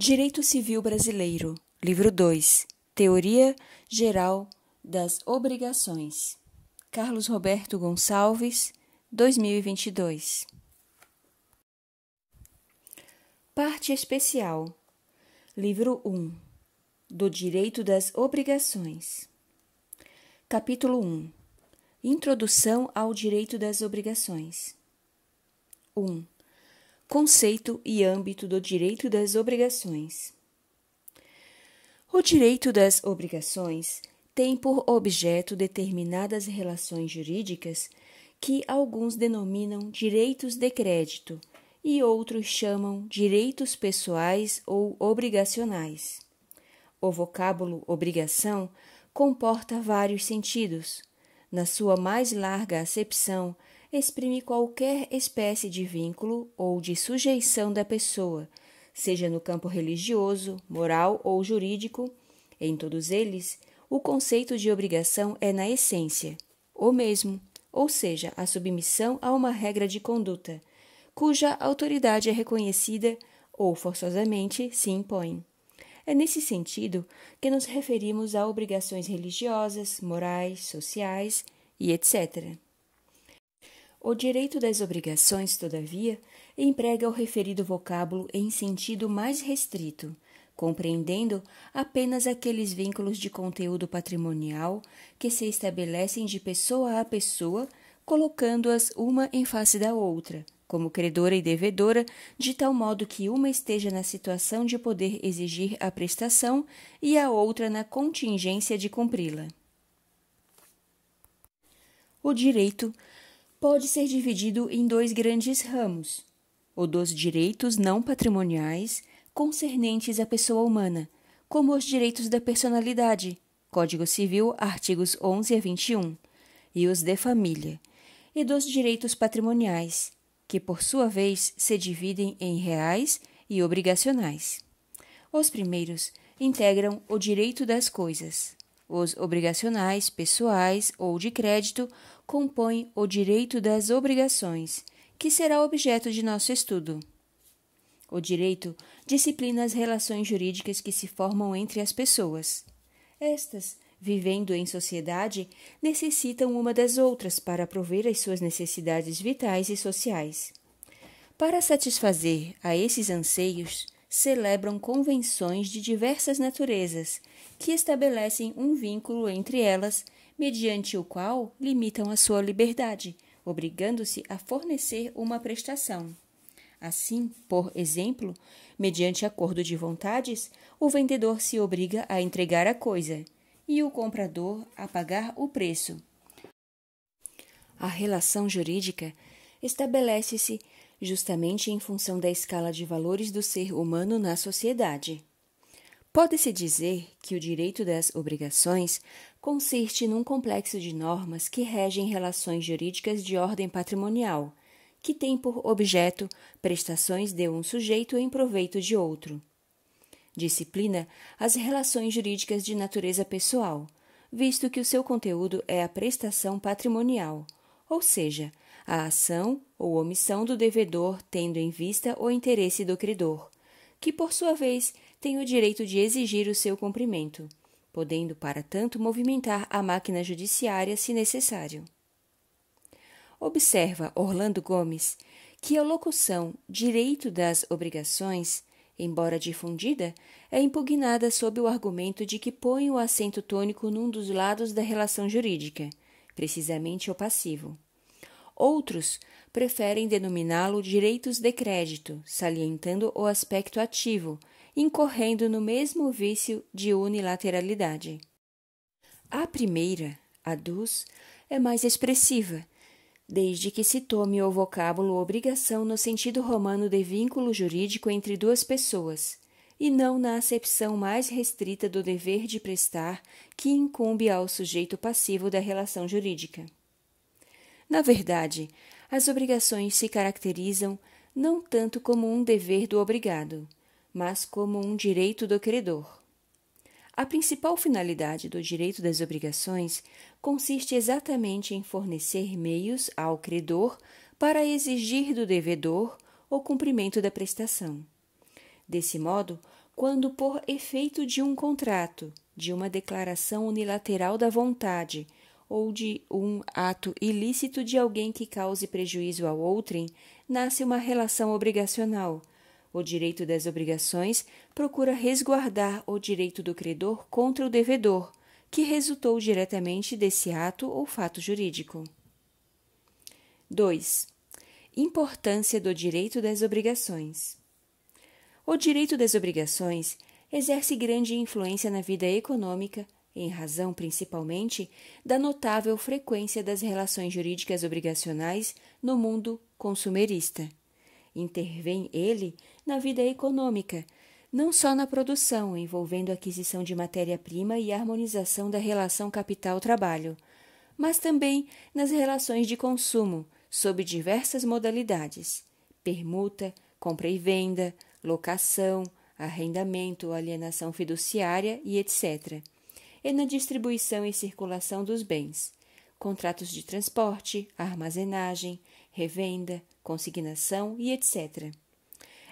Direito Civil Brasileiro, Livro 2 Teoria Geral das Obrigações, Carlos Roberto Gonçalves, 2022. Parte Especial, Livro 1 um, Do Direito das Obrigações, Capítulo 1 um, Introdução ao Direito das Obrigações. 1. Conceito e âmbito do direito das obrigações. O direito das obrigações tem por objeto determinadas relações jurídicas que alguns denominam direitos de crédito e outros chamam direitos pessoais ou obrigacionais. O vocábulo obrigação comporta vários sentidos. Na sua mais larga acepção, exprime qualquer espécie de vínculo ou de sujeição da pessoa, seja no campo religioso, moral ou jurídico. Em todos eles, o conceito de obrigação é, na essência, o mesmo, ou seja, a submissão a uma regra de conduta, cuja autoridade é reconhecida ou forçosamente se impõe. É nesse sentido que nos referimos a obrigações religiosas, morais, sociais e etc. O direito das obrigações, todavia, emprega o referido vocábulo em sentido mais restrito, compreendendo apenas aqueles vínculos de conteúdo patrimonial que se estabelecem de pessoa a pessoa, colocando-as uma em face da outra, como credora e devedora, de tal modo que uma esteja na situação de poder exigir a prestação e a outra na contingência de cumpri-la. O direito pode ser dividido em dois grandes ramos: o dos direitos não patrimoniais concernentes à pessoa humana, como os direitos da personalidade, Código Civil, artigos 11 a 21, e os de família, e dos direitos patrimoniais, que por sua vez se dividem em reais e obrigacionais. Os primeiros integram o direito das coisas, os obrigacionais, pessoais ou de crédito, compõe o direito das obrigações, que será objeto de nosso estudo. O direito disciplina as relações jurídicas que se formam entre as pessoas. Estas, vivendo em sociedade, necessitam uma das outras para prover as suas necessidades vitais e sociais. Para satisfazer a esses anseios, celebram convenções de diversas naturezas, que estabelecem um vínculo entre elas mediante o qual limitam a sua liberdade, obrigando-se a fornecer uma prestação. Assim, por exemplo, mediante acordo de vontades, o vendedor se obriga a entregar a coisa e o comprador a pagar o preço. A relação jurídica estabelece-se justamente em função da escala de valores do ser humano na sociedade. Pode-se dizer que o direito das obrigações consiste num complexo de normas que regem relações jurídicas de ordem patrimonial, que tem por objeto prestações de um sujeito em proveito de outro. Disciplina as relações jurídicas de natureza pessoal, visto que o seu conteúdo é a prestação patrimonial, ou seja, a ação ou omissão do devedor tendo em vista o interesse do credor, que por sua vez tem o direito de exigir o seu cumprimento, podendo, para tanto, movimentar a máquina judiciária se necessário. Observa Orlando Gomes que a locução direito das obrigações, embora difundida, é impugnada sob o argumento de que põe o acento tônico num dos lados da relação jurídica, precisamente o passivo. Outros preferem denominá-lo direitos de crédito, salientando o aspecto ativo, incorrendo no mesmo vício de unilateralidade. A primeira, a dos, é mais expressiva, desde que se tome o vocábulo obrigação no sentido romano de vínculo jurídico entre duas pessoas, e não na acepção mais restrita do dever de prestar que incumbe ao sujeito passivo da relação jurídica. Na verdade, as obrigações se caracterizam não tanto como um dever do obrigado, mas como um direito do credor. A principal finalidade do direito das obrigações consiste exatamente em fornecer meios ao credor para exigir do devedor o cumprimento da prestação. Desse modo, quando por efeito de um contrato, de uma declaração unilateral da vontade ou de um ato ilícito de alguém que cause prejuízo ao outrem, nasce uma relação obrigacional o direito das obrigações procura resguardar o direito do credor contra o devedor, que resultou diretamente desse ato ou fato jurídico. 2. Importância do direito das obrigações. O direito das obrigações exerce grande influência na vida econômica, em razão principalmente da notável frequência das relações jurídicas obrigacionais no mundo consumerista. Intervém ele na vida econômica, não só na produção, envolvendo aquisição de matéria-prima e harmonização da relação capital-trabalho, mas também nas relações de consumo, sob diversas modalidades: permuta, compra e venda, locação, arrendamento, alienação fiduciária e etc. E na distribuição e circulação dos bens, contratos de transporte, armazenagem, revenda, consignação e etc.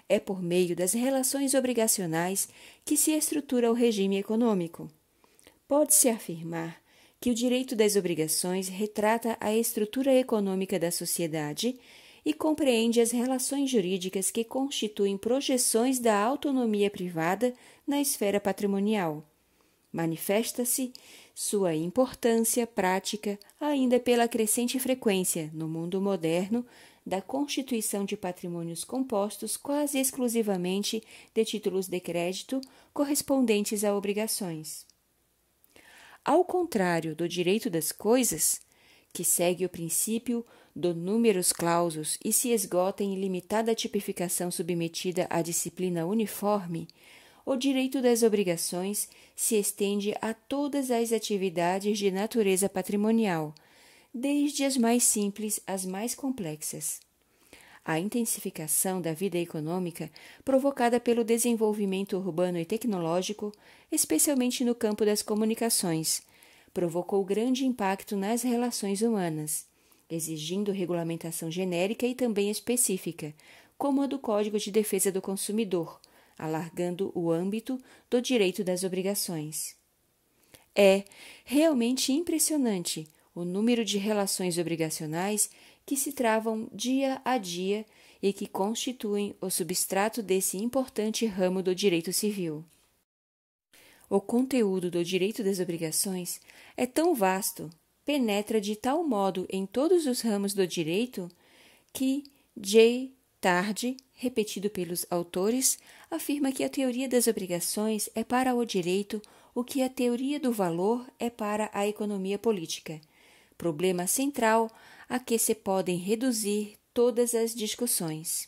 É por meio das relações obrigacionais que se estrutura o regime econômico. Pode-se afirmar que o direito das obrigações retrata a estrutura econômica da sociedade e compreende as relações jurídicas que constituem projeções da autonomia privada na esfera patrimonial. Manifesta-se sua importância prática ainda pela crescente frequência, no mundo moderno, da constituição de patrimônios compostos quase exclusivamente de títulos de crédito correspondentes a obrigações. Ao contrário do direito das coisas, que segue o princípio do números clausus e se esgota em limitada tipificação submetida à disciplina uniforme, o direito das obrigações se estende a todas as atividades de natureza patrimonial – desde as mais simples às mais complexas. A intensificação da vida econômica, provocada pelo desenvolvimento urbano e tecnológico, especialmente no campo das comunicações, provocou grande impacto nas relações humanas, exigindo regulamentação genérica e também específica, como a do Código de Defesa do Consumidor, alargando o âmbito do direito das obrigações. É realmente impressionante o número de relações obrigacionais que se travam dia a dia e que constituem o substrato desse importante ramo do direito civil. O conteúdo do direito das obrigações é tão vasto, penetra de tal modo em todos os ramos do direito, que J. Tarde, repetido pelos autores, afirma que a teoria das obrigações é para o direito o que a teoria do valor é para a economia política problema central a que se podem reduzir todas as discussões.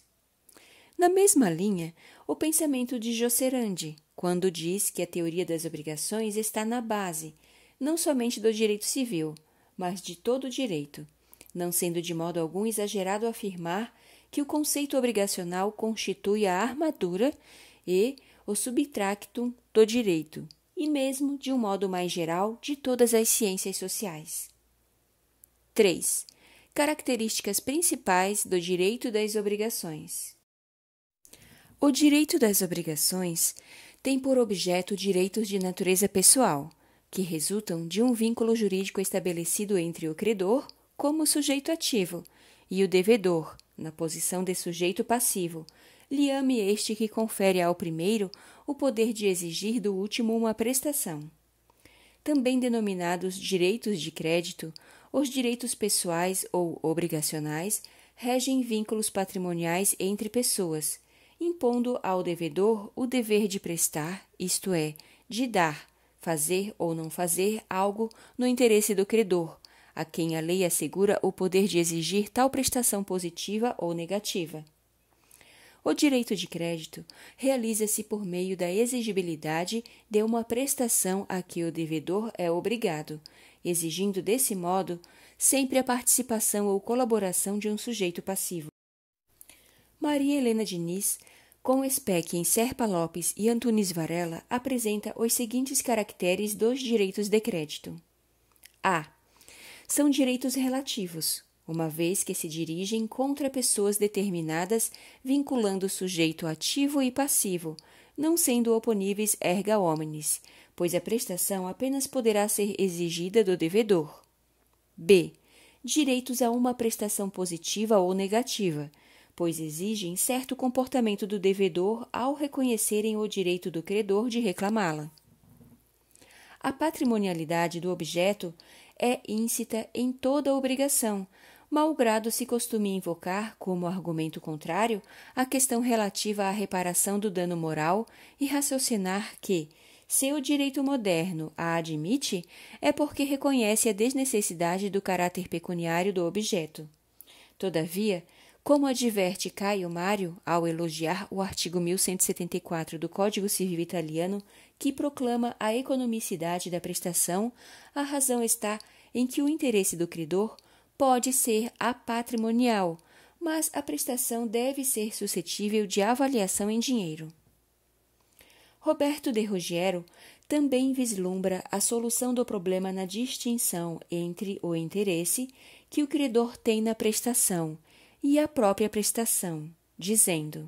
Na mesma linha, o pensamento de Josserandi, quando diz que a teoria das obrigações está na base, não somente do direito civil, mas de todo o direito, não sendo de modo algum exagerado afirmar que o conceito obrigacional constitui a armadura e o subtractum do direito, e mesmo de um modo mais geral de todas as ciências sociais. 3. Características principais do direito das obrigações. O direito das obrigações tem por objeto direitos de natureza pessoal, que resultam de um vínculo jurídico estabelecido entre o credor, como sujeito ativo, e o devedor, na posição de sujeito passivo, liame este que confere ao primeiro o poder de exigir do último uma prestação. Também denominados direitos de crédito, os direitos pessoais ou obrigacionais regem vínculos patrimoniais entre pessoas, impondo ao devedor o dever de prestar, isto é, de dar, fazer ou não fazer algo no interesse do credor, a quem a lei assegura o poder de exigir tal prestação positiva ou negativa. O direito de crédito realiza-se por meio da exigibilidade de uma prestação a que o devedor é obrigado, exigindo desse modo sempre a participação ou colaboração de um sujeito passivo. Maria Helena Diniz, com Speck em Serpa Lopes e Antunes Varela, apresenta os seguintes caracteres dos direitos de crédito: A. São direitos relativos, uma vez que se dirigem contra pessoas determinadas, vinculando o sujeito ativo e passivo, não sendo oponíveis erga omnes, pois a prestação apenas poderá ser exigida do devedor. B. Direitos a uma prestação positiva ou negativa, pois exigem certo comportamento do devedor ao reconhecerem o direito do credor de reclamá-la. A patrimonialidade do objeto é íncita em toda obrigação, malgrado se costume invocar como argumento contrário a questão relativa à reparação do dano moral e raciocinar que, se o direito moderno a admite, é porque reconhece a desnecessidade do caráter pecuniário do objeto. Todavia, como adverte Caio Mário ao elogiar o artigo 1174 do Código Civil Italiano, que proclama a economicidade da prestação, a razão está em que o interesse do credor pode ser a patrimonial, mas a prestação deve ser suscetível de avaliação em dinheiro. Roberto de Rogério também vislumbra a solução do problema na distinção entre o interesse que o credor tem na prestação e a própria prestação, dizendo: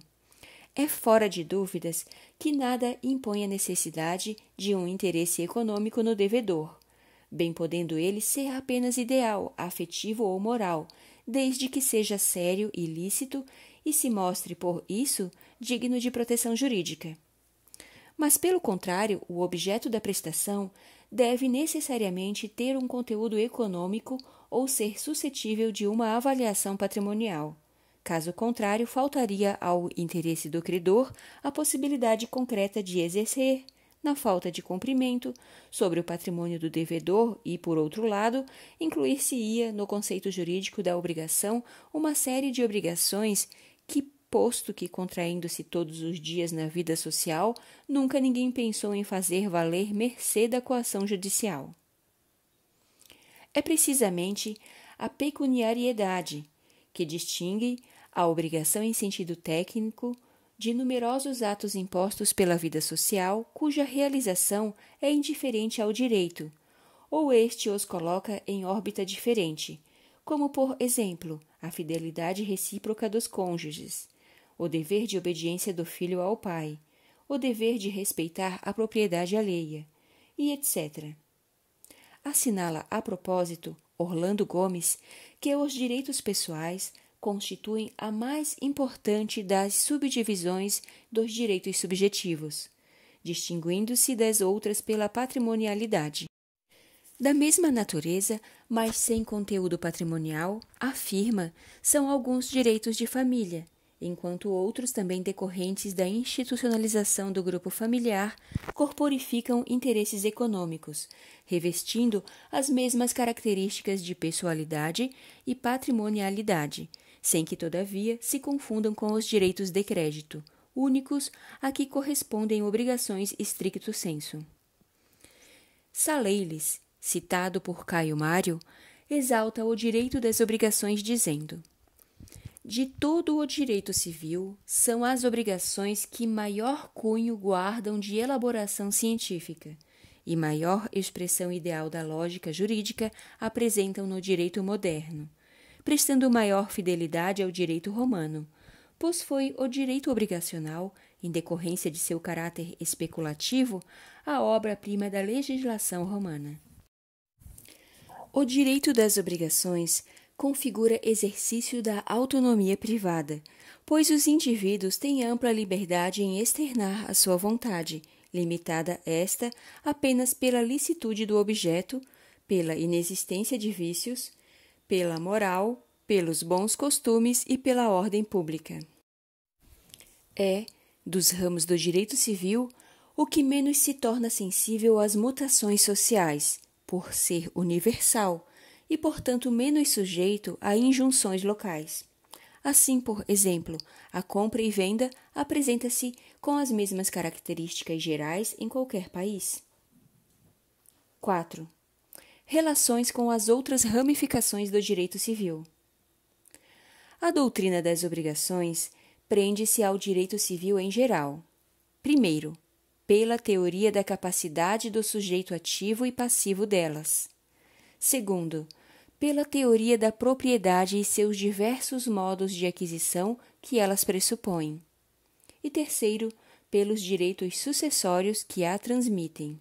é fora de dúvidas que nada impõe a necessidade de um interesse econômico no devedor, bem podendo ele ser apenas ideal, afetivo ou moral, desde que seja sério e lícito e se mostre, por isso, digno de proteção jurídica. Mas, pelo contrário, o objeto da prestação deve necessariamente ter um conteúdo econômico ou ser suscetível de uma avaliação patrimonial. Caso contrário, faltaria ao interesse do credor a possibilidade concreta de exercer na falta de cumprimento, sobre o patrimônio do devedor e, por outro lado, incluir-se-ia no conceito jurídico da obrigação uma série de obrigações que, posto que contraindo-se todos os dias na vida social, nunca ninguém pensou em fazer valer mercê da coação judicial. É precisamente a pecuniariedade que distingue a obrigação em sentido técnico de numerosos atos impostos pela vida social cuja realização é indiferente ao direito, ou este os coloca em órbita diferente, como, por exemplo, a fidelidade recíproca dos cônjuges, o dever de obediência do filho ao pai, o dever de respeitar a propriedade alheia, e etc. Assinala a propósito Orlando Gomes que os direitos pessoais constituem a mais importante das subdivisões dos direitos subjetivos, distinguindo-se das outras pela patrimonialidade. Da mesma natureza, mas sem conteúdo patrimonial, afirma, são alguns direitos de família, enquanto outros também decorrentes da institucionalização do grupo familiar corporificam interesses econômicos, revestindo as mesmas características de pessoalidade e patrimonialidade, sem que, todavia, se confundam com os direitos de crédito, únicos a que correspondem obrigações stricto senso. Saleiles, citado por Caio Mário, exalta o direito das obrigações dizendo: De todo o direito civil, são as obrigações que maior cunho guardam de elaboração científica e maior expressão ideal da lógica jurídica apresentam no direito moderno prestando maior fidelidade ao direito romano, pois foi o direito obrigacional, em decorrência de seu caráter especulativo, a obra-prima da legislação romana. O direito das obrigações configura exercício da autonomia privada, pois os indivíduos têm ampla liberdade em externar a sua vontade, limitada esta apenas pela licitude do objeto, pela inexistência de vícios, pela moral, pelos bons costumes e pela ordem pública. É, dos ramos do direito civil, o que menos se torna sensível às mutações sociais, por ser universal e, portanto, menos sujeito a injunções locais. Assim, por exemplo, a compra e venda apresenta-se com as mesmas características gerais em qualquer país. 4 relações com as outras ramificações do direito civil. A doutrina das obrigações prende-se ao direito civil em geral. Primeiro, pela teoria da capacidade do sujeito ativo e passivo delas. Segundo, pela teoria da propriedade e seus diversos modos de aquisição que elas pressupõem. E terceiro, pelos direitos sucessórios que a transmitem.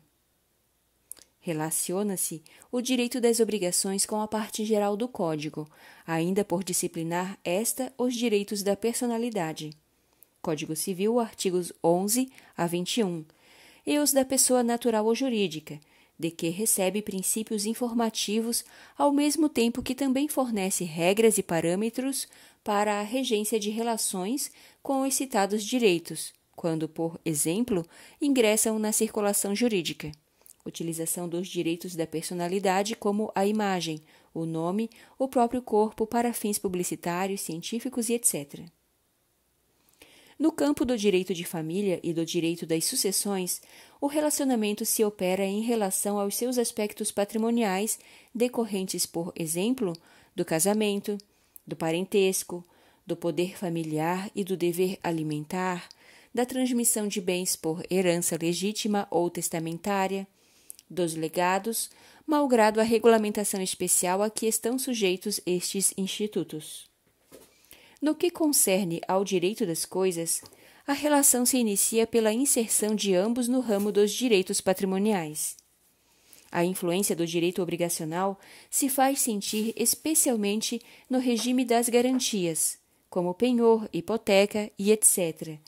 Relaciona-se o direito das obrigações com a parte geral do Código, ainda por disciplinar esta os direitos da personalidade. Código Civil, artigos 11 a 21, e os da pessoa natural ou jurídica, de que recebe princípios informativos, ao mesmo tempo que também fornece regras e parâmetros para a regência de relações com os citados direitos, quando, por exemplo, ingressam na circulação jurídica utilização dos direitos da personalidade como a imagem, o nome, o próprio corpo para fins publicitários, científicos e etc. No campo do direito de família e do direito das sucessões, o relacionamento se opera em relação aos seus aspectos patrimoniais decorrentes, por exemplo, do casamento, do parentesco, do poder familiar e do dever alimentar, da transmissão de bens por herança legítima ou testamentária dos legados, malgrado a regulamentação especial a que estão sujeitos estes institutos. No que concerne ao direito das coisas, a relação se inicia pela inserção de ambos no ramo dos direitos patrimoniais. A influência do direito obrigacional se faz sentir especialmente no regime das garantias, como penhor, hipoteca e etc.,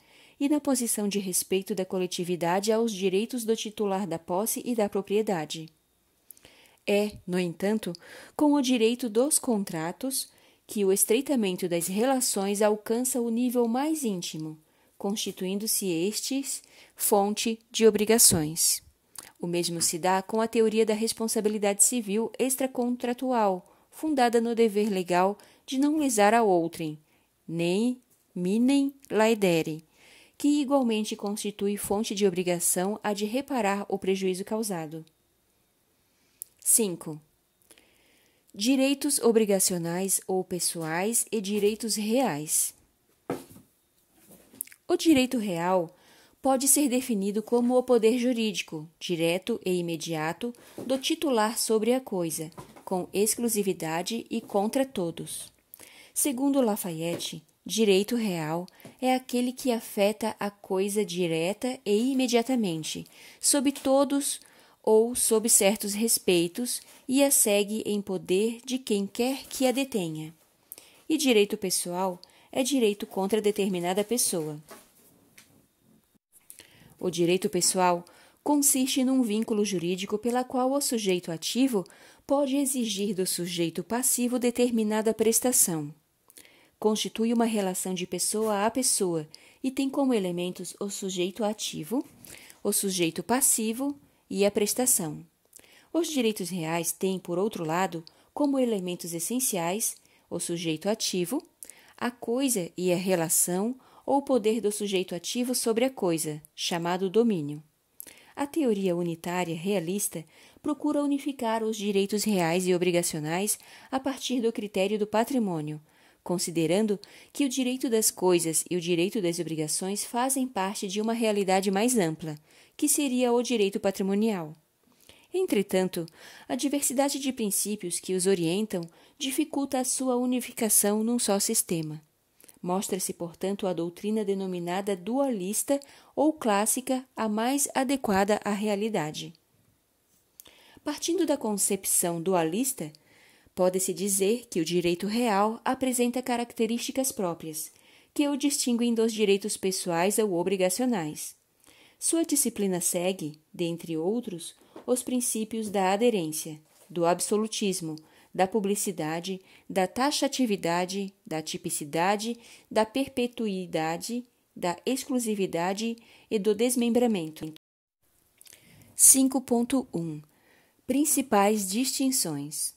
e na posição de respeito da coletividade aos direitos do titular da posse e da propriedade. É, no entanto, com o direito dos contratos que o estreitamento das relações alcança o nível mais íntimo, constituindo-se estes fonte de obrigações. O mesmo se dá com a teoria da responsabilidade civil extracontratual, fundada no dever legal de não lesar a outrem, nem minem laedere, que igualmente constitui fonte de obrigação a de reparar o prejuízo causado. 5. Direitos obrigacionais ou pessoais e direitos reais. O direito real pode ser definido como o poder jurídico, direto e imediato, do titular sobre a coisa, com exclusividade e contra todos. Segundo Lafayette, Direito real é aquele que afeta a coisa direta e imediatamente, sob todos ou sob certos respeitos, e a segue em poder de quem quer que a detenha. E direito pessoal é direito contra determinada pessoa. O direito pessoal consiste num vínculo jurídico pela qual o sujeito ativo pode exigir do sujeito passivo determinada prestação. Constitui uma relação de pessoa a pessoa e tem como elementos o sujeito ativo, o sujeito passivo e a prestação. Os direitos reais têm, por outro lado, como elementos essenciais o sujeito ativo, a coisa e a relação ou o poder do sujeito ativo sobre a coisa, chamado domínio. A teoria unitária realista procura unificar os direitos reais e obrigacionais a partir do critério do patrimônio, considerando que o direito das coisas e o direito das obrigações fazem parte de uma realidade mais ampla, que seria o direito patrimonial. Entretanto, a diversidade de princípios que os orientam dificulta a sua unificação num só sistema. Mostra-se, portanto, a doutrina denominada dualista ou clássica a mais adequada à realidade. Partindo da concepção dualista, Pode-se dizer que o direito real apresenta características próprias, que o distinguem dos direitos pessoais ou obrigacionais. Sua disciplina segue, dentre outros, os princípios da aderência, do absolutismo, da publicidade, da taxatividade, da tipicidade, da perpetuidade, da exclusividade e do desmembramento. 5.1 Principais distinções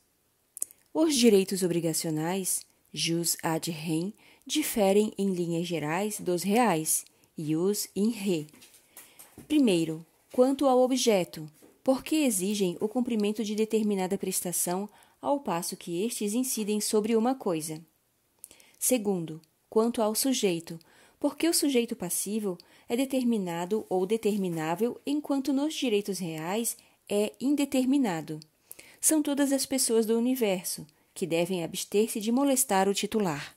os direitos obrigacionais, jus ad rem, diferem em linhas gerais dos reais, jus in re. Primeiro, quanto ao objeto, porque exigem o cumprimento de determinada prestação, ao passo que estes incidem sobre uma coisa. Segundo, quanto ao sujeito, porque o sujeito passivo é determinado ou determinável, enquanto nos direitos reais é indeterminado são todas as pessoas do universo, que devem abster-se de molestar o titular.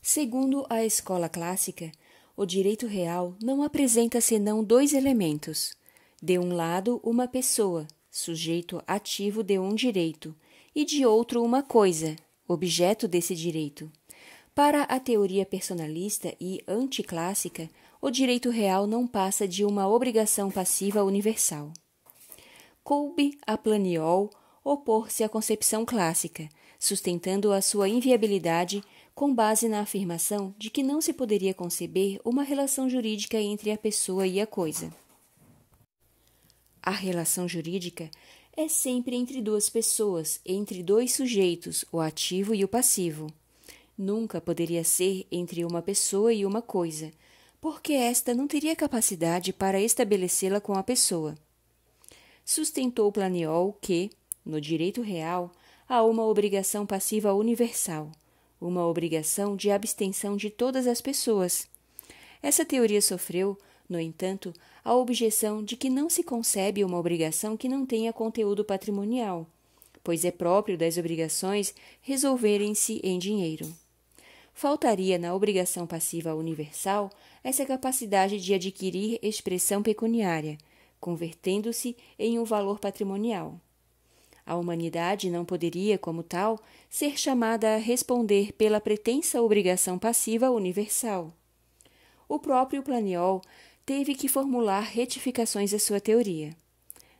Segundo a escola clássica, o direito real não apresenta senão dois elementos. De um lado, uma pessoa, sujeito ativo de um direito, e de outro, uma coisa, objeto desse direito. Para a teoria personalista e anticlássica, o direito real não passa de uma obrigação passiva universal coube a Planiol opor-se à concepção clássica, sustentando a sua inviabilidade com base na afirmação de que não se poderia conceber uma relação jurídica entre a pessoa e a coisa. A relação jurídica é sempre entre duas pessoas, entre dois sujeitos, o ativo e o passivo. Nunca poderia ser entre uma pessoa e uma coisa, porque esta não teria capacidade para estabelecê-la com a pessoa sustentou Planiol que, no direito real, há uma obrigação passiva universal, uma obrigação de abstenção de todas as pessoas. Essa teoria sofreu, no entanto, a objeção de que não se concebe uma obrigação que não tenha conteúdo patrimonial, pois é próprio das obrigações resolverem-se em dinheiro. Faltaria na obrigação passiva universal essa capacidade de adquirir expressão pecuniária, convertendo-se em um valor patrimonial. A humanidade não poderia, como tal, ser chamada a responder pela pretensa obrigação passiva universal. O próprio Planiol teve que formular retificações à sua teoria.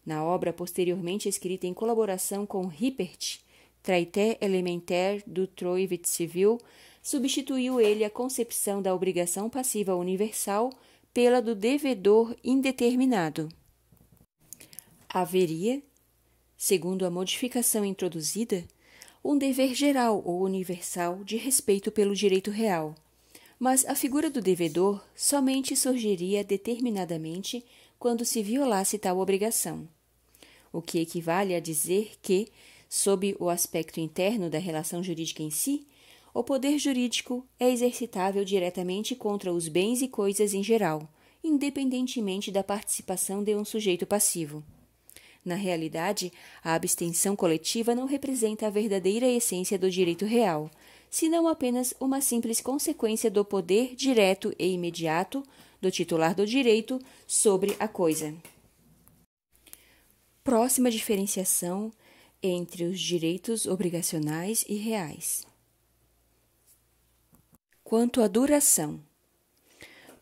Na obra posteriormente escrita em colaboração com Rippert, Traité Elementaire du Troivit Civil, substituiu ele a concepção da obrigação passiva universal pela do devedor indeterminado haveria, segundo a modificação introduzida, um dever geral ou universal de respeito pelo direito real, mas a figura do devedor somente surgiria determinadamente quando se violasse tal obrigação, o que equivale a dizer que, sob o aspecto interno da relação jurídica em si, o poder jurídico é exercitável diretamente contra os bens e coisas em geral, independentemente da participação de um sujeito passivo. Na realidade, a abstenção coletiva não representa a verdadeira essência do direito real, senão apenas uma simples consequência do poder direto e imediato do titular do direito sobre a coisa. Próxima diferenciação entre os direitos obrigacionais e reais. Quanto à duração,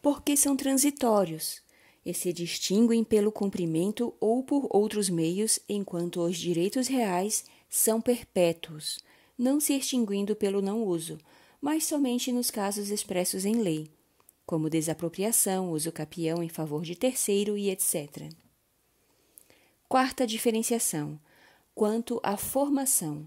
porque são transitórios, e se distinguem pelo cumprimento ou por outros meios, enquanto os direitos reais são perpétuos, não se extinguindo pelo não uso, mas somente nos casos expressos em lei, como desapropriação, uso capião em favor de terceiro e etc. Quarta diferenciação: quanto à formação,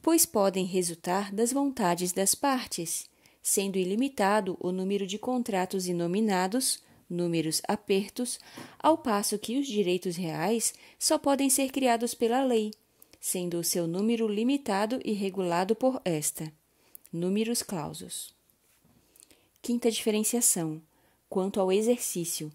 pois podem resultar das vontades das partes, sendo ilimitado o número de contratos inominados números apertos, ao passo que os direitos reais só podem ser criados pela lei, sendo o seu número limitado e regulado por esta. Números clausos. Quinta diferenciação: quanto ao exercício,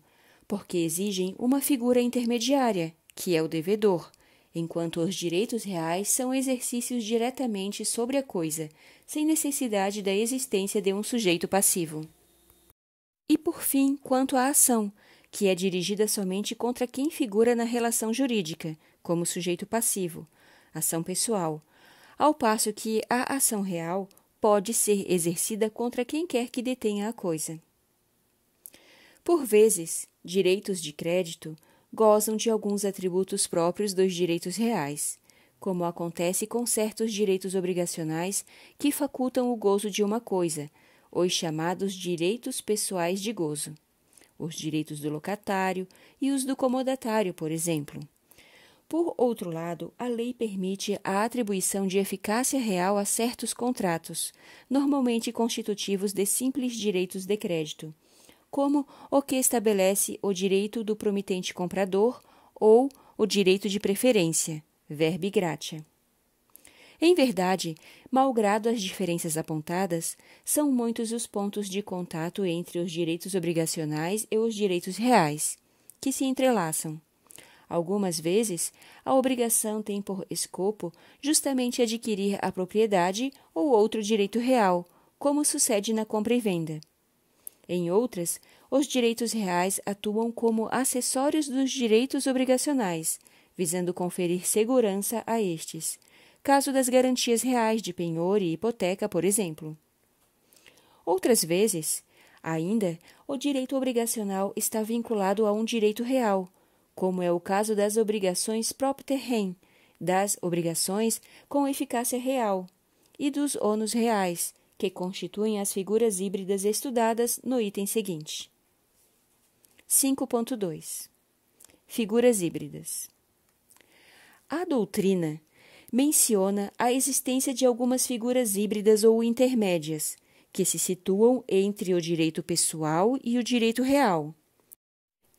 porque exigem uma figura intermediária, que é o devedor, enquanto os direitos reais são exercícios diretamente sobre a coisa, sem necessidade da existência de um sujeito passivo. E por fim, quanto à ação, que é dirigida somente contra quem figura na relação jurídica, como sujeito passivo, ação pessoal, ao passo que a ação real pode ser exercida contra quem quer que detenha a coisa. Por vezes, direitos de crédito gozam de alguns atributos próprios dos direitos reais, como acontece com certos direitos obrigacionais que facultam o gozo de uma coisa, os chamados direitos pessoais de gozo, os direitos do locatário e os do comodatário, por exemplo. Por outro lado, a lei permite a atribuição de eficácia real a certos contratos, normalmente constitutivos de simples direitos de crédito, como o que estabelece o direito do promitente comprador ou o direito de preferência, verbi gratia. Em verdade, malgrado as diferenças apontadas, são muitos os pontos de contato entre os direitos obrigacionais e os direitos reais, que se entrelaçam. Algumas vezes, a obrigação tem por escopo justamente adquirir a propriedade ou outro direito real, como sucede na compra e venda. Em outras, os direitos reais atuam como acessórios dos direitos obrigacionais, visando conferir segurança a estes caso das garantias reais de penhor e hipoteca, por exemplo. Outras vezes, ainda, o direito obrigacional está vinculado a um direito real, como é o caso das obrigações propter rem, das obrigações com eficácia real, e dos ônus reais, que constituem as figuras híbridas estudadas no item seguinte. 5.2 Figuras híbridas. A doutrina menciona a existência de algumas figuras híbridas ou intermédias, que se situam entre o direito pessoal e o direito real.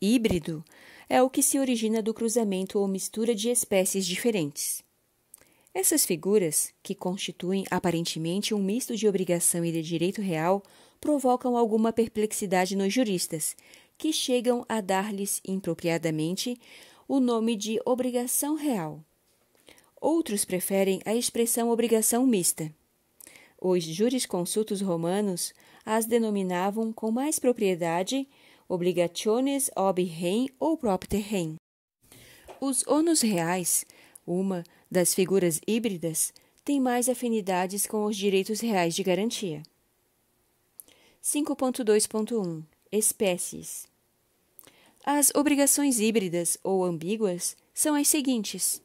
Híbrido é o que se origina do cruzamento ou mistura de espécies diferentes. Essas figuras, que constituem aparentemente um misto de obrigação e de direito real, provocam alguma perplexidade nos juristas, que chegam a dar-lhes impropriadamente o nome de obrigação real. Outros preferem a expressão obrigação mista. Os jurisconsultos romanos as denominavam com mais propriedade obligationes ob rem ou propter rem. Os onus reais, uma das figuras híbridas, tem mais afinidades com os direitos reais de garantia. 5.2.1 Espécies As obrigações híbridas ou ambíguas são as seguintes: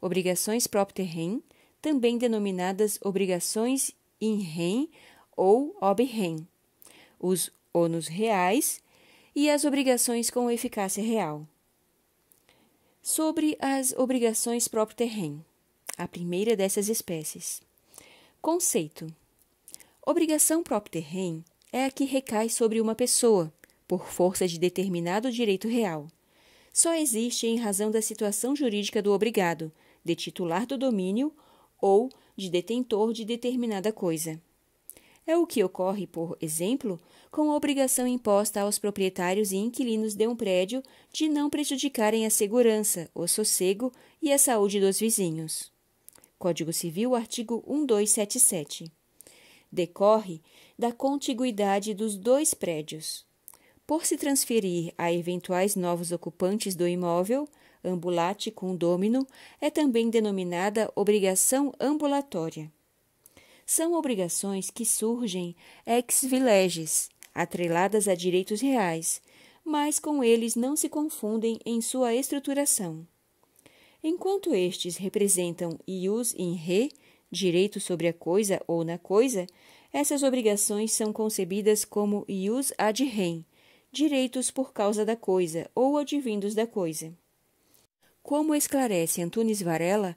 obrigações propter rem, também denominadas obrigações in rem ou ob rem, os ônus reais e as obrigações com eficácia real. Sobre as obrigações propter rem, a primeira dessas espécies. Conceito: Obrigação propter rem é a que recai sobre uma pessoa, por força de determinado direito real. Só existe em razão da situação jurídica do obrigado, de titular do domínio ou de detentor de determinada coisa. É o que ocorre, por exemplo, com a obrigação imposta aos proprietários e inquilinos de um prédio de não prejudicarem a segurança, o sossego e a saúde dos vizinhos. Código Civil, artigo 1277. Decorre da contiguidade dos dois prédios. Por se transferir a eventuais novos ocupantes do imóvel, ambulate condomino, é também denominada obrigação ambulatória. São obrigações que surgem ex vileges, atreladas a direitos reais, mas com eles não se confundem em sua estruturação. Enquanto estes representam ius in re, direito sobre a coisa ou na coisa, essas obrigações são concebidas como ius ad rem, direitos por causa da coisa ou advindos da coisa. Como esclarece Antunes Varela,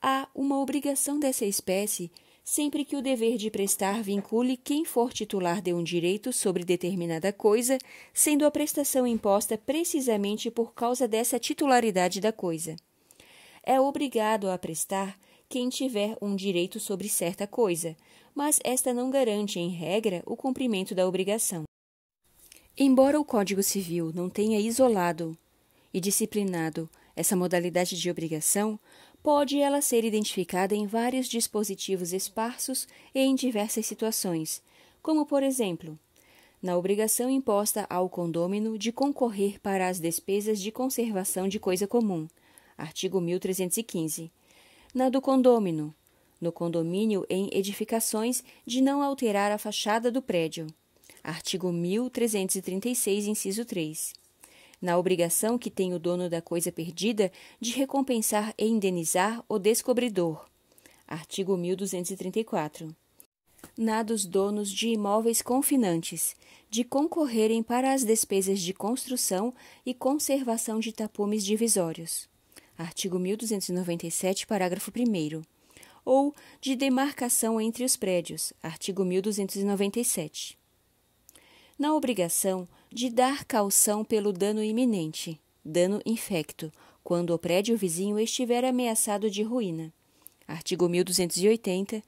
há uma obrigação dessa espécie sempre que o dever de prestar vincule quem for titular de um direito sobre determinada coisa, sendo a prestação imposta precisamente por causa dessa titularidade da coisa. É obrigado a prestar quem tiver um direito sobre certa coisa, mas esta não garante, em regra, o cumprimento da obrigação. Embora o Código Civil não tenha isolado e disciplinado essa modalidade de obrigação pode ela ser identificada em vários dispositivos esparsos e em diversas situações, como por exemplo, na obrigação imposta ao condômino de concorrer para as despesas de conservação de coisa comum, artigo 1315. Na do condômino, no condomínio em edificações de não alterar a fachada do prédio, artigo 1336, inciso 3 na obrigação que tem o dono da coisa perdida de recompensar e indenizar o descobridor. Artigo 1234. Na dos donos de imóveis confinantes, de concorrerem para as despesas de construção e conservação de tapumes divisórios. Artigo 1297, parágrafo 1 ou de demarcação entre os prédios, artigo 1297 na obrigação de dar calção pelo dano iminente, dano infecto, quando o prédio vizinho estiver ameaçado de ruína. Artigo 1280,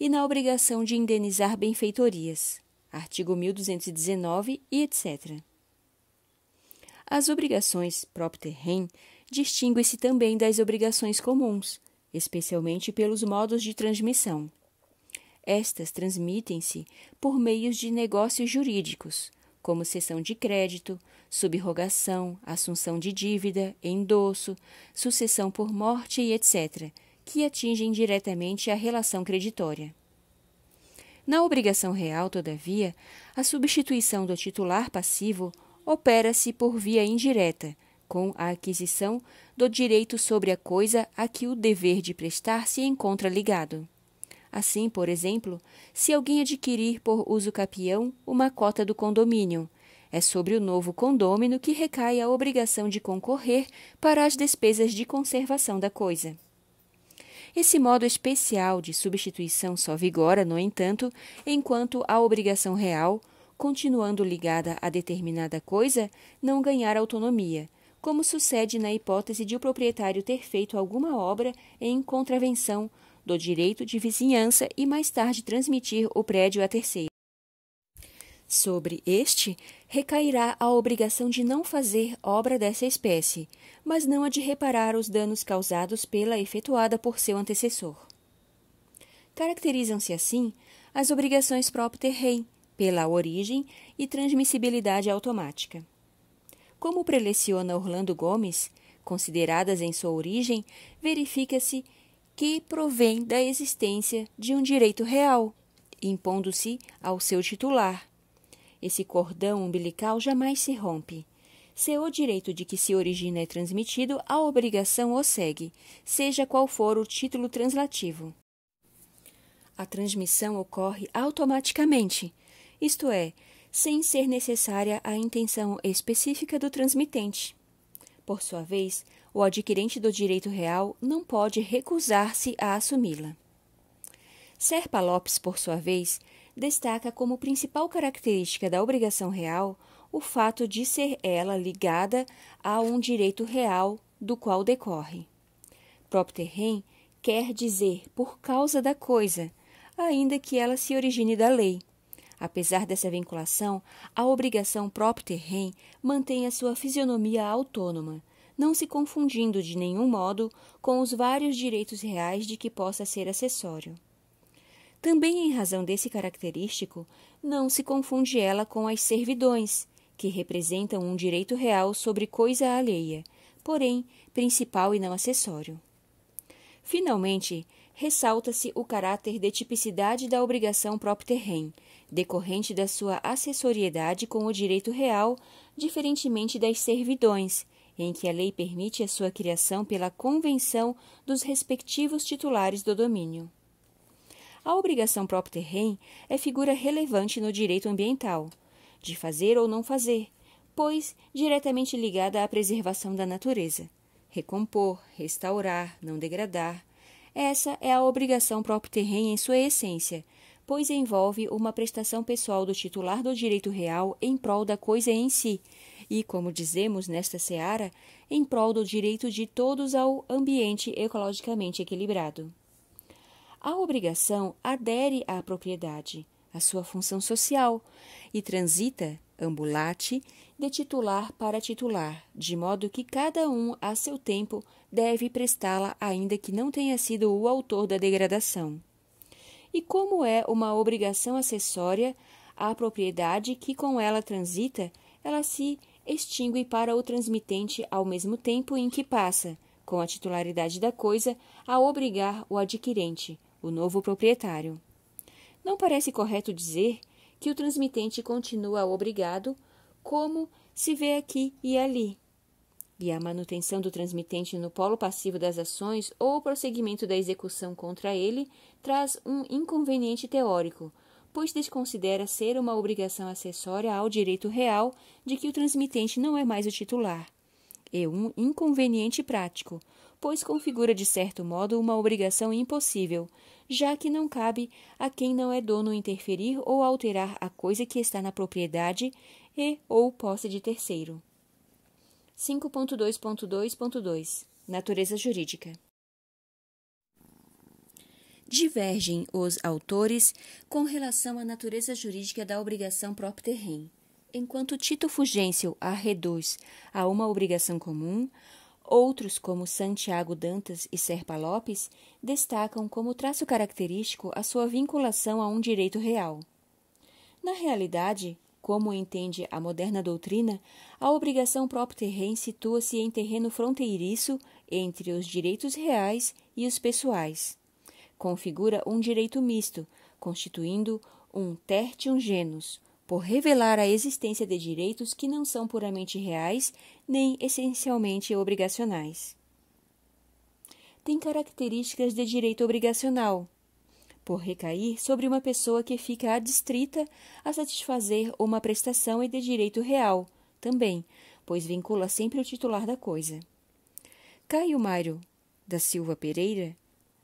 e na obrigação de indenizar benfeitorias. Artigo 1219 e etc. As obrigações propter rem distinguem-se também das obrigações comuns, especialmente pelos modos de transmissão. Estas transmitem-se por meios de negócios jurídicos, como cessão de crédito, subrogação, assunção de dívida, endosso, sucessão por morte e etc., que atingem diretamente a relação creditória. Na obrigação real, todavia, a substituição do titular passivo opera-se por via indireta, com a aquisição do direito sobre a coisa a que o dever de prestar se encontra ligado. Assim, por exemplo, se alguém adquirir por uso capião uma cota do condomínio, é sobre o novo condômino que recai a obrigação de concorrer para as despesas de conservação da coisa. Esse modo especial de substituição só vigora, no entanto, enquanto a obrigação real, continuando ligada a determinada coisa, não ganhar autonomia, como sucede na hipótese de o proprietário ter feito alguma obra em contravenção do direito de vizinhança e mais tarde transmitir o prédio a terceiro. Sobre este recairá a obrigação de não fazer obra dessa espécie, mas não a de reparar os danos causados pela efetuada por seu antecessor. Caracterizam-se assim as obrigações próprio rei, pela origem e transmissibilidade automática. Como preleciona Orlando Gomes, consideradas em sua origem, verifica-se que provém da existência de um direito real, impondo-se ao seu titular. Esse cordão umbilical jamais se rompe. Se o direito de que se origina é transmitido, a obrigação o segue, seja qual for o título translativo. A transmissão ocorre automaticamente, isto é, sem ser necessária a intenção específica do transmitente. Por sua vez, o adquirente do direito real não pode recusar-se a assumi-la. Serpa Lopes, por sua vez, destaca como principal característica da obrigação real o fato de ser ela ligada a um direito real do qual decorre. Propter quer dizer por causa da coisa, ainda que ela se origine da lei. Apesar dessa vinculação, a obrigação propter mantém a sua fisionomia autônoma, não se confundindo de nenhum modo com os vários direitos reais de que possa ser acessório. Também em razão desse característico, não se confunde ela com as servidões, que representam um direito real sobre coisa alheia, porém principal e não acessório. Finalmente, ressalta-se o caráter de tipicidade da obrigação própria terrem, decorrente da sua acessoriedade com o direito real, diferentemente das servidões, em que a lei permite a sua criação pela convenção dos respectivos titulares do domínio. A obrigação própria terrem é figura relevante no direito ambiental, de fazer ou não fazer, pois diretamente ligada à preservação da natureza. Recompor, restaurar, não degradar. Essa é a obrigação própria terrem em sua essência, pois envolve uma prestação pessoal do titular do direito real em prol da coisa em si, e, como dizemos nesta seara, em prol do direito de todos ao ambiente ecologicamente equilibrado. A obrigação adere à propriedade, à sua função social, e transita, ambulate, de titular para titular, de modo que cada um, a seu tempo, deve prestá-la, ainda que não tenha sido o autor da degradação. E como é uma obrigação acessória, a propriedade que com ela transita, ela se extingue para o transmitente ao mesmo tempo em que passa, com a titularidade da coisa, a obrigar o adquirente, o novo proprietário. Não parece correto dizer que o transmitente continua obrigado, como se vê aqui e ali. E a manutenção do transmitente no polo passivo das ações ou o prosseguimento da execução contra ele traz um inconveniente teórico, pois desconsidera ser uma obrigação acessória ao direito real de que o transmitente não é mais o titular. É um inconveniente prático, pois configura de certo modo uma obrigação impossível, já que não cabe a quem não é dono interferir ou alterar a coisa que está na propriedade e ou posse de terceiro. 5.2.2.2 Natureza jurídica divergem os autores com relação à natureza jurídica da obrigação própria terreno, Enquanto Tito Fugêncio a reduz a uma obrigação comum, outros, como Santiago Dantas e Serpa Lopes, destacam como traço característico a sua vinculação a um direito real. Na realidade, como entende a moderna doutrina, a obrigação própria terreno situa-se em terreno fronteiriço entre os direitos reais e os pessoais configura um direito misto, constituindo um tertium genus, por revelar a existência de direitos que não são puramente reais nem essencialmente obrigacionais. Tem características de direito obrigacional, por recair sobre uma pessoa que fica adstrita a satisfazer uma prestação e de direito real, também, pois vincula sempre o titular da coisa. Caio Mário da Silva Pereira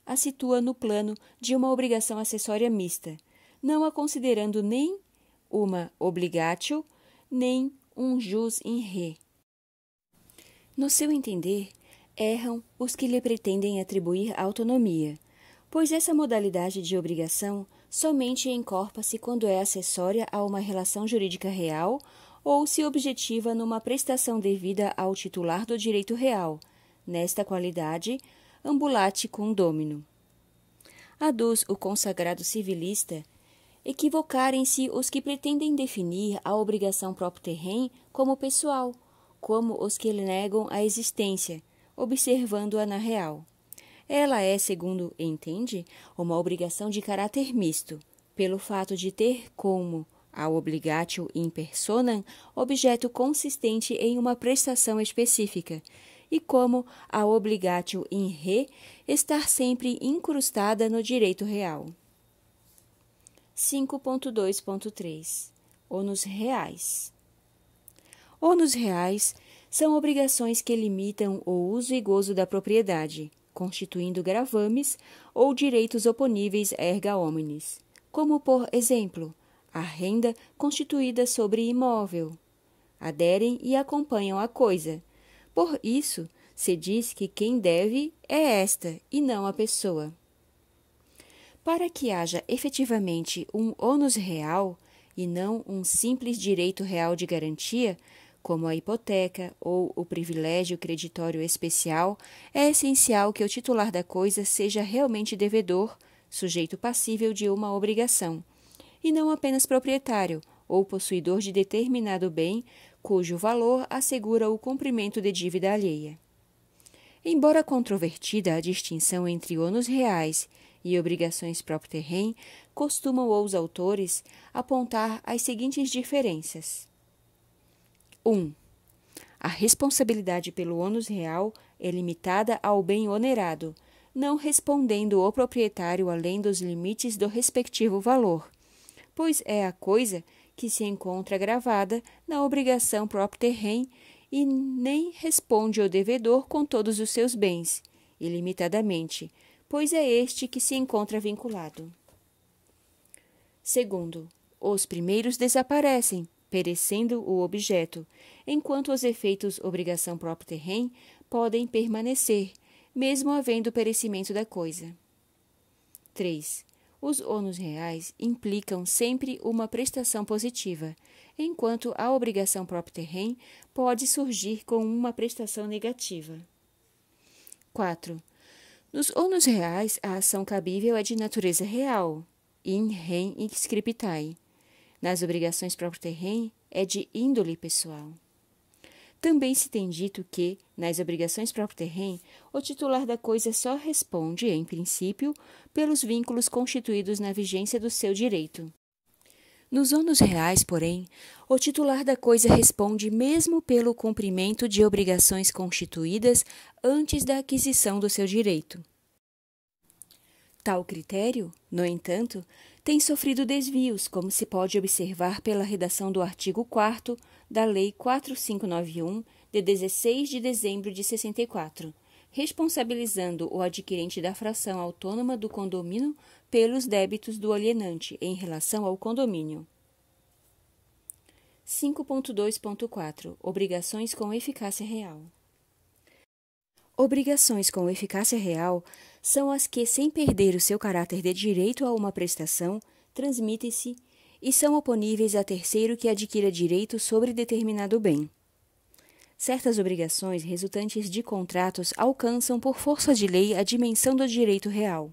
a situa no plano de uma obrigação acessória mista, não a considerando nem uma obligatio, nem um jus in re. No seu entender, erram os que lhe pretendem atribuir autonomia, pois essa modalidade de obrigação somente encorpa-se quando é acessória a uma relação jurídica real ou se objetiva numa prestação devida ao titular do direito real. Nesta qualidade, ambulate condomino. Aduz o consagrado civilista equivocarem-se os que pretendem definir a obrigação próprio terren como pessoal, como os que lhe negam a existência, observando-a na real. Ela é, segundo entende, uma obrigação de caráter misto, pelo fato de ter como, ao obligatio in personam, objeto consistente em uma prestação específica, e como a obligatio in re estar sempre incrustada no direito real. 5.2.3 Onus reais. Onus reais são obrigações que limitam o uso e gozo da propriedade, constituindo gravames ou direitos oponíveis erga omnes, como, por exemplo, a renda constituída sobre imóvel. Aderem e acompanham a coisa, por isso, se diz que quem deve é esta e não a pessoa. Para que haja efetivamente um ônus real e não um simples direito real de garantia, como a hipoteca ou o privilégio creditório especial, é essencial que o titular da coisa seja realmente devedor, sujeito passível de uma obrigação, e não apenas proprietário ou possuidor de determinado bem cujo valor assegura o cumprimento de dívida alheia. Embora controvertida a distinção entre ônus reais e obrigações próprio terreno, costumam os autores apontar as seguintes diferenças. 1. Um, a responsabilidade pelo ônus real é limitada ao bem onerado, não respondendo o proprietário além dos limites do respectivo valor, pois é a coisa que se encontra gravada na obrigação própria terreno e nem responde ao devedor com todos os seus bens, ilimitadamente, pois é este que se encontra vinculado. Segundo, os primeiros desaparecem, perecendo o objeto, enquanto os efeitos obrigação própria terrem podem permanecer, mesmo havendo perecimento da coisa. 3. Os ônus reais implicam sempre uma prestação positiva, enquanto a obrigação própria terreno pode surgir com uma prestação negativa. 4. Nos ônus reais, a ação cabível é de natureza real, in rem scriptae. Nas obrigações próprio terreno, é de índole pessoal. Também se tem dito que, nas obrigações próprio terreno, o titular da coisa só responde, em princípio, pelos vínculos constituídos na vigência do seu direito. Nos ônus reais, porém, o titular da coisa responde mesmo pelo cumprimento de obrigações constituídas antes da aquisição do seu direito. Tal critério, no entanto, tem sofrido desvios, como se pode observar pela redação do artigo 4 da Lei 4591, de 16 de dezembro de 64, responsabilizando o adquirente da fração autônoma do condomínio pelos débitos do alienante em relação ao condomínio. 5.2.4 Obrigações com eficácia real. Obrigações com eficácia real são as que, sem perder o seu caráter de direito a uma prestação, transmitem-se e são oponíveis a terceiro que adquira direito sobre determinado bem. Certas obrigações resultantes de contratos alcançam por força de lei a dimensão do direito real.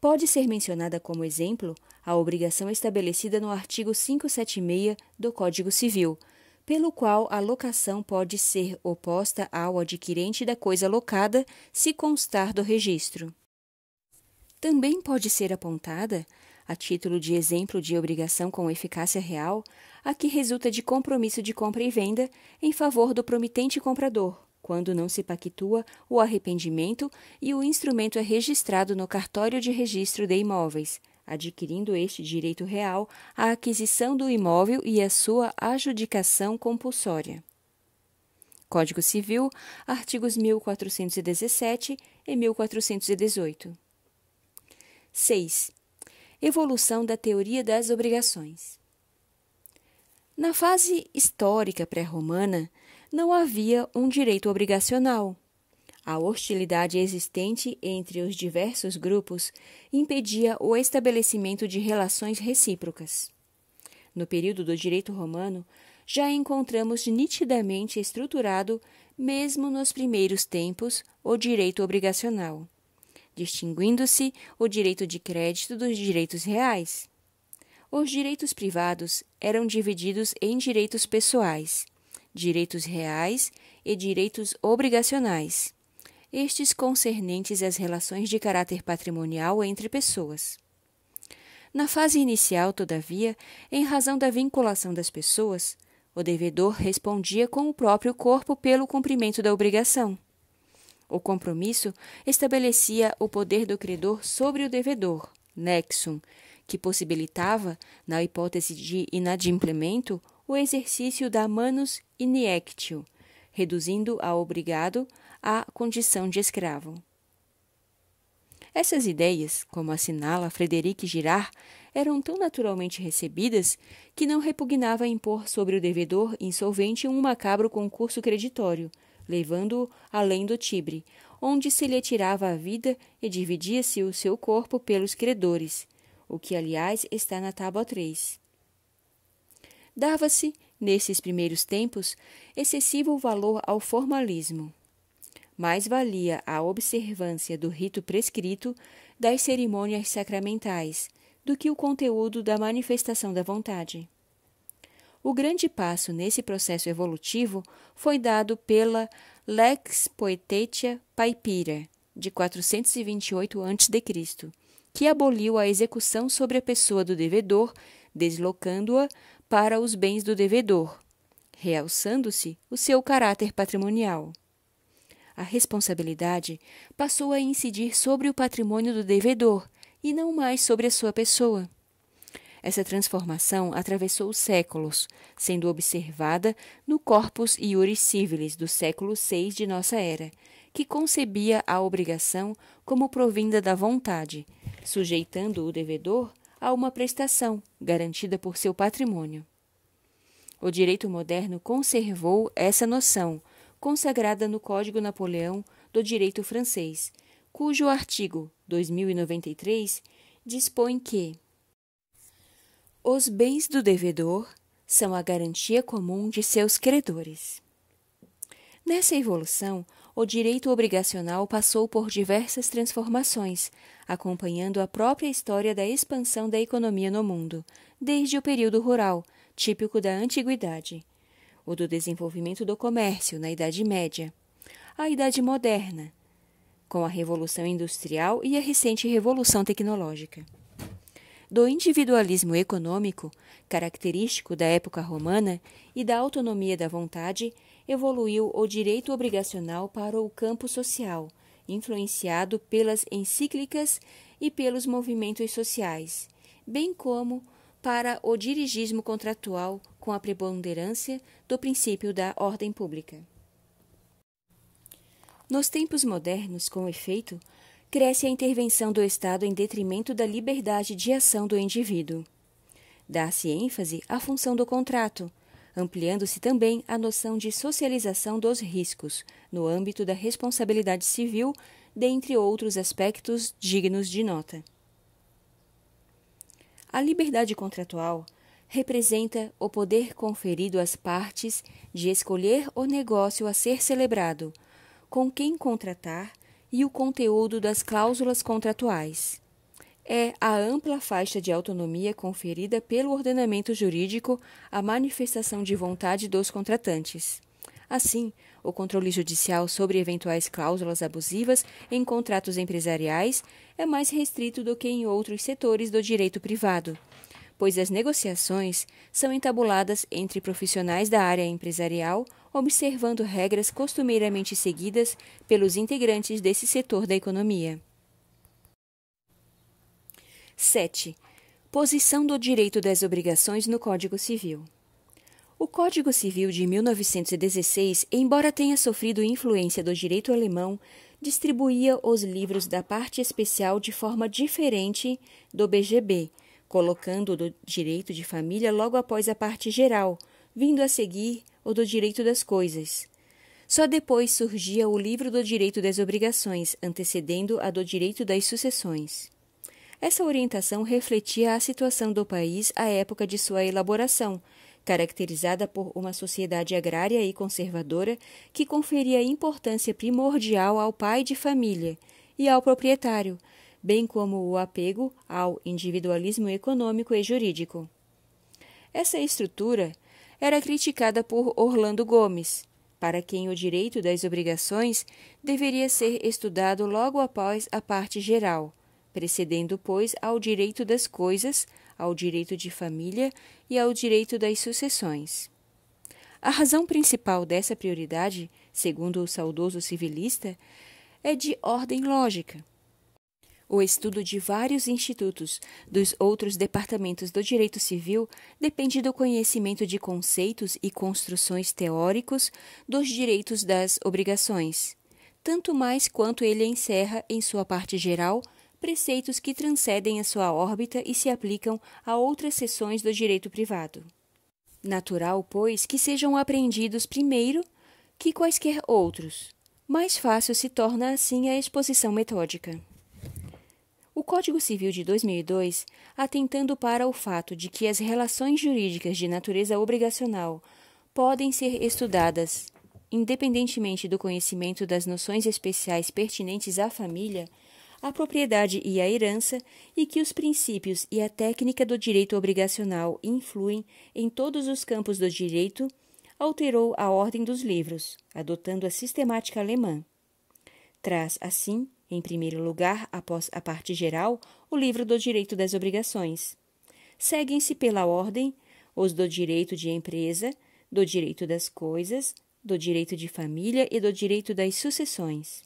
Pode ser mencionada como exemplo a obrigação estabelecida no artigo 576 do Código Civil, pelo qual a locação pode ser oposta ao adquirente da coisa locada se constar do registro. Também pode ser apontada a título de exemplo de obrigação com eficácia real, a que resulta de compromisso de compra e venda em favor do promitente comprador, quando não se pactua o arrependimento e o instrumento é registrado no cartório de registro de imóveis, adquirindo este direito real à aquisição do imóvel e à sua adjudicação compulsória. Código Civil, artigos 1417 e 1418. 6 evolução da teoria das obrigações. Na fase histórica pré-romana, não havia um direito obrigacional. A hostilidade existente entre os diversos grupos impedia o estabelecimento de relações recíprocas. No período do direito romano, já encontramos nitidamente estruturado, mesmo nos primeiros tempos, o direito obrigacional distinguindo-se o direito de crédito dos direitos reais. Os direitos privados eram divididos em direitos pessoais, direitos reais e direitos obrigacionais, estes concernentes às relações de caráter patrimonial entre pessoas. Na fase inicial, todavia, em razão da vinculação das pessoas, o devedor respondia com o próprio corpo pelo cumprimento da obrigação. O compromisso estabelecia o poder do credor sobre o devedor, nexum, que possibilitava, na hipótese de inadimplemento, o exercício da manus iniectio, reduzindo ao obrigado à condição de escravo. Essas ideias, como assinala Frederic Girard, eram tão naturalmente recebidas que não repugnava impor sobre o devedor insolvente um macabro concurso creditório – levando-o além do Tibre, onde se lhe tirava a vida e dividia-se o seu corpo pelos credores, o que, aliás, está na tábua 3. Dava-se, nesses primeiros tempos, excessivo valor ao formalismo. Mais valia a observância do rito prescrito, das cerimônias sacramentais, do que o conteúdo da manifestação da vontade. O grande passo nesse processo evolutivo foi dado pela Lex Poetetia Paipira, de 428 a.C., que aboliu a execução sobre a pessoa do devedor, deslocando-a para os bens do devedor, realçando-se o seu caráter patrimonial. A responsabilidade passou a incidir sobre o patrimônio do devedor e não mais sobre a sua pessoa. Essa transformação atravessou os séculos, sendo observada no Corpus Iuris Civilis do século VI de nossa era, que concebia a obrigação como provinda da vontade, sujeitando o devedor a uma prestação garantida por seu patrimônio. O direito moderno conservou essa noção, consagrada no Código Napoleão do Direito Francês, cujo artigo 2093 dispõe que os bens do devedor são a garantia comum de seus credores. Nessa evolução, o direito obrigacional passou por diversas transformações, acompanhando a própria história da expansão da economia no mundo, desde o período rural, típico da antiguidade, o do desenvolvimento do comércio na Idade Média, a Idade Moderna, com a Revolução Industrial e a recente Revolução Tecnológica do individualismo econômico, característico da época romana, e da autonomia da vontade, evoluiu o direito obrigacional para o campo social, influenciado pelas encíclicas e pelos movimentos sociais, bem como para o dirigismo contratual com a preponderância do princípio da ordem pública. Nos tempos modernos, com efeito, cresce a intervenção do Estado em detrimento da liberdade de ação do indivíduo. Dá-se ênfase à função do contrato, ampliando-se também a noção de socialização dos riscos, no âmbito da responsabilidade civil, dentre outros aspectos dignos de nota. A liberdade contratual representa o poder conferido às partes de escolher o negócio a ser celebrado, com quem contratar e o conteúdo das cláusulas contratuais. É a ampla faixa de autonomia conferida pelo ordenamento jurídico à manifestação de vontade dos contratantes. Assim, o controle judicial sobre eventuais cláusulas abusivas em contratos empresariais é mais restrito do que em outros setores do direito privado pois as negociações são entabuladas entre profissionais da área empresarial, observando regras costumeiramente seguidas pelos integrantes desse setor da economia. 7. Posição do direito das obrigações no Código Civil. O Código Civil de 1916, embora tenha sofrido influência do direito alemão, distribuía os livros da parte especial de forma diferente do BGB, colocando o do direito de família logo após a parte geral, vindo a seguir o do direito das coisas. Só depois surgia o livro do direito das obrigações, antecedendo a do direito das sucessões. Essa orientação refletia a situação do país à época de sua elaboração, caracterizada por uma sociedade agrária e conservadora que conferia importância primordial ao pai de família e ao proprietário, bem como o apego ao individualismo econômico e jurídico. Essa estrutura era criticada por Orlando Gomes, para quem o direito das obrigações deveria ser estudado logo após a parte geral, precedendo, pois, ao direito das coisas, ao direito de família e ao direito das sucessões. A razão principal dessa prioridade, segundo o saudoso civilista, é de ordem lógica o estudo de vários institutos dos outros departamentos do direito civil depende do conhecimento de conceitos e construções teóricos dos direitos das obrigações, tanto mais quanto ele encerra, em sua parte geral, preceitos que transcendem a sua órbita e se aplicam a outras seções do direito privado. Natural, pois, que sejam apreendidos primeiro que quaisquer outros. Mais fácil se torna assim a exposição metódica. Código Civil de 2002, atentando para o fato de que as relações jurídicas de natureza obrigacional podem ser estudadas, independentemente do conhecimento das noções especiais pertinentes à família, à propriedade e à herança, e que os princípios e a técnica do direito obrigacional influem em todos os campos do direito, alterou a ordem dos livros, adotando a sistemática alemã. Traz, assim, em primeiro lugar, após a parte geral, o livro do direito das obrigações. Seguem-se pela ordem os do direito de empresa, do direito das coisas, do direito de família e do direito das sucessões.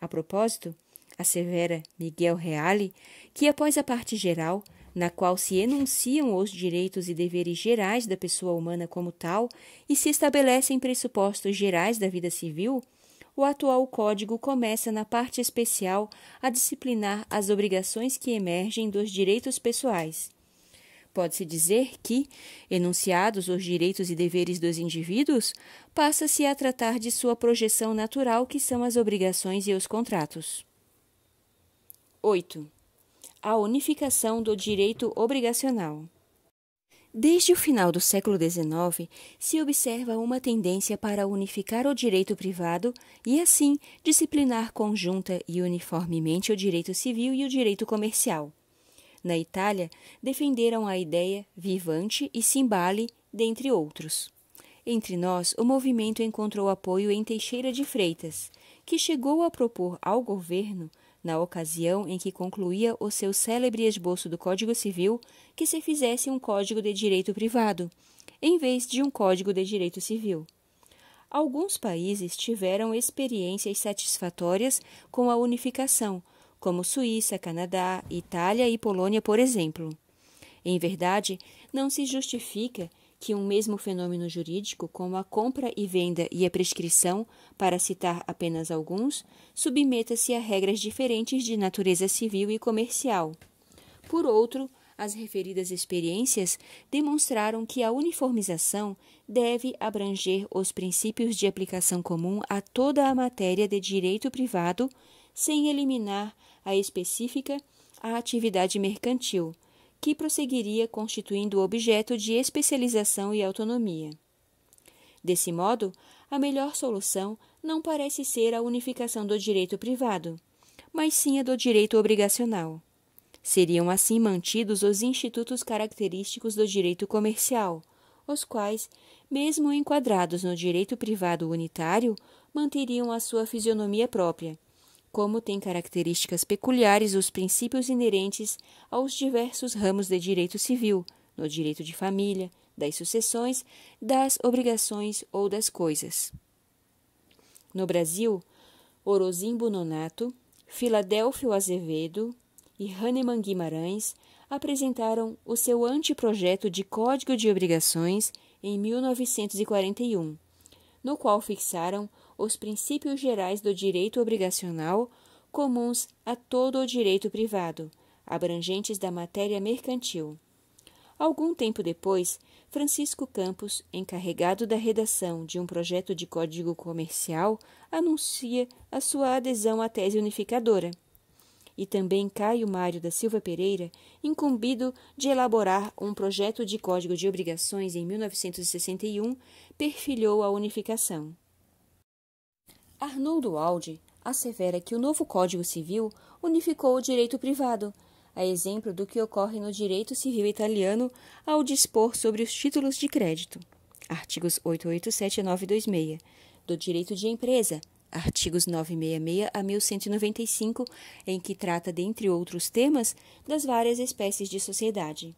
A propósito, assevera Miguel Reale que, após a parte geral, na qual se enunciam os direitos e deveres gerais da pessoa humana como tal e se estabelecem pressupostos gerais da vida civil, o atual Código começa na parte especial a disciplinar as obrigações que emergem dos direitos pessoais. Pode-se dizer que, enunciados os direitos e deveres dos indivíduos, passa-se a tratar de sua projeção natural, que são as obrigações e os contratos. 8. A unificação do direito obrigacional. Desde o final do século XIX, se observa uma tendência para unificar o direito privado e, assim, disciplinar conjunta e uniformemente o direito civil e o direito comercial. Na Itália, defenderam a ideia Vivante e Simbale, dentre outros. Entre nós, o movimento encontrou apoio em Teixeira de Freitas, que chegou a propor ao governo na ocasião em que concluía o seu célebre esboço do Código Civil, que se fizesse um código de direito privado, em vez de um código de direito civil. Alguns países tiveram experiências satisfatórias com a unificação, como Suíça, Canadá, Itália e Polônia, por exemplo. Em verdade, não se justifica que um mesmo fenômeno jurídico, como a compra e venda e a prescrição, para citar apenas alguns, submeta-se a regras diferentes de natureza civil e comercial. Por outro, as referidas experiências demonstraram que a uniformização deve abranger os princípios de aplicação comum a toda a matéria de direito privado, sem eliminar a específica à atividade mercantil que prosseguiria constituindo objeto de especialização e autonomia. Desse modo, a melhor solução não parece ser a unificação do direito privado, mas sim a do direito obrigacional. Seriam assim mantidos os institutos característicos do direito comercial, os quais, mesmo enquadrados no direito privado unitário, manteriam a sua fisionomia própria como têm características peculiares os princípios inerentes aos diversos ramos de direito civil, no direito de família, das sucessões, das obrigações ou das coisas. No Brasil, Orozimbo Nonato, Filadélfio Azevedo e Hahnemann Guimarães apresentaram o seu anteprojeto de Código de Obrigações em 1941, no qual fixaram os princípios gerais do direito obrigacional, comuns a todo o direito privado, abrangentes da matéria mercantil. Algum tempo depois, Francisco Campos, encarregado da redação de um projeto de código comercial, anuncia a sua adesão à tese unificadora. E também Caio Mário da Silva Pereira, incumbido de elaborar um projeto de código de obrigações em 1961, perfilhou a unificação. Arnoldo Aldi assevera que o novo Código Civil unificou o direito privado, a exemplo do que ocorre no direito civil italiano ao dispor sobre os títulos de crédito, artigos 887 a 926, do direito de empresa, artigos 966 a 1195, em que trata, dentre outros temas, das várias espécies de sociedade.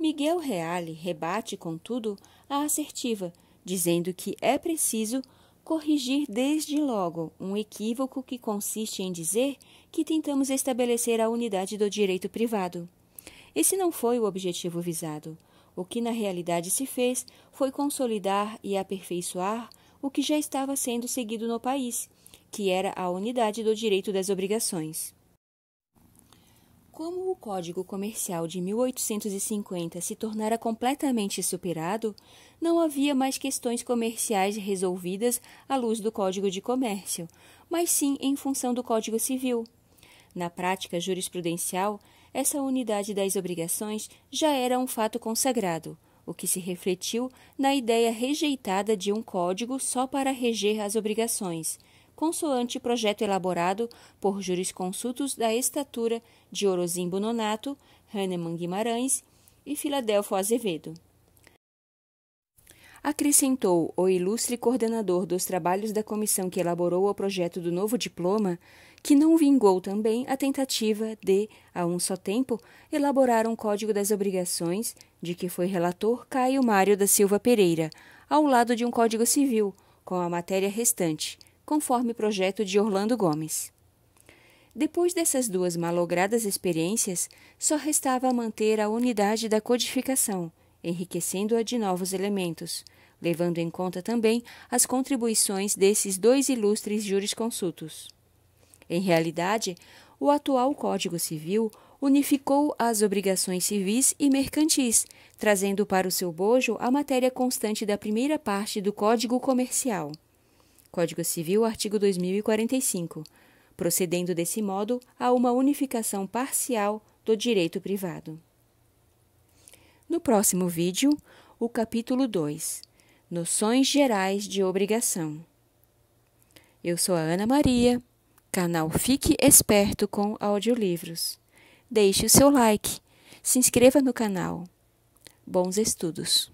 Miguel Reale rebate, contudo, a assertiva, dizendo que é preciso corrigir desde logo um equívoco que consiste em dizer que tentamos estabelecer a unidade do direito privado. Esse não foi o objetivo visado. O que na realidade se fez foi consolidar e aperfeiçoar o que já estava sendo seguido no país, que era a unidade do direito das obrigações. Como o Código Comercial de 1850 se tornara completamente superado, não havia mais questões comerciais resolvidas à luz do Código de Comércio, mas sim em função do Código Civil. Na prática jurisprudencial, essa unidade das obrigações já era um fato consagrado, o que se refletiu na ideia rejeitada de um código só para reger as obrigações consoante projeto elaborado por jurisconsultos da estatura de Orozimbo Nonato, Hahnemann Guimarães e Filadelfo Azevedo. Acrescentou o ilustre coordenador dos trabalhos da comissão que elaborou o projeto do novo diploma que não vingou também a tentativa de, a um só tempo, elaborar um Código das Obrigações, de que foi relator Caio Mário da Silva Pereira, ao lado de um Código Civil, com a matéria restante, conforme projeto de Orlando Gomes. Depois dessas duas malogradas experiências, só restava manter a unidade da codificação, enriquecendo-a de novos elementos, levando em conta também as contribuições desses dois ilustres jurisconsultos. Em realidade, o atual Código Civil unificou as obrigações civis e mercantis, trazendo para o seu bojo a matéria constante da primeira parte do Código Comercial. Código Civil, artigo 2045, procedendo desse modo a uma unificação parcial do direito privado. No próximo vídeo, o capítulo 2 Noções Gerais de Obrigação. Eu sou a Ana Maria, canal Fique Esperto com Audiolivros. Deixe o seu like, se inscreva no canal. Bons estudos!